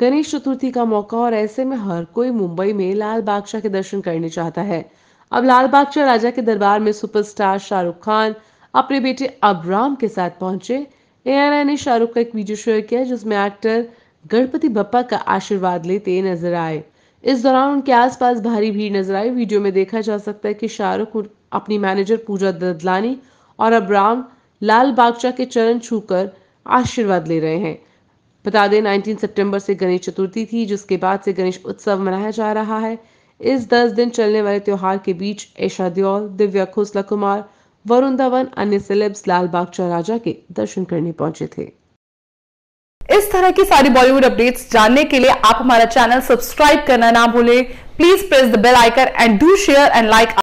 गणेश चतुर्थी का मौका और ऐसे में हर कोई मुंबई में लाल बादशाह के दर्शन करने चाहता है अब लाल बादशाह राजा के दरबार में सुपरस्टार शाहरुख खान अपने बेटे अबराम के साथ पहुंचे ए ने शाहरुख का एक वीडियो शेयर किया जिसमें एक्टर गणपति बप्पा का आशीर्वाद लेते नजर आए इस दौरान उनके आसपास भारी भीड़ नजर आई वीडियो में देखा जा सकता है कि शाहरुख अपनी मैनेजर पूजा ददलानी और अबराम लाल बागचा के चरण छूकर आशीर्वाद ले रहे हैं बता दें 19 सितंबर से गणेश चतुर्थी थी जिसके बाद से गणेश उत्सव मनाया जा रहा है इस दस दिन चलने वाले त्यौहार के बीच ऐशा दियोल दिव्या खोसला कुमार वरुण धवन अन्य सेलेब्स बाग चौराजा के दर्शन करने पहुंचे थे इस तरह की सारी बॉलीवुड अपडेट्स जानने के लिए आप हमारा चैनल सब्सक्राइब करना ना भूलें please press the bell icon and do share and like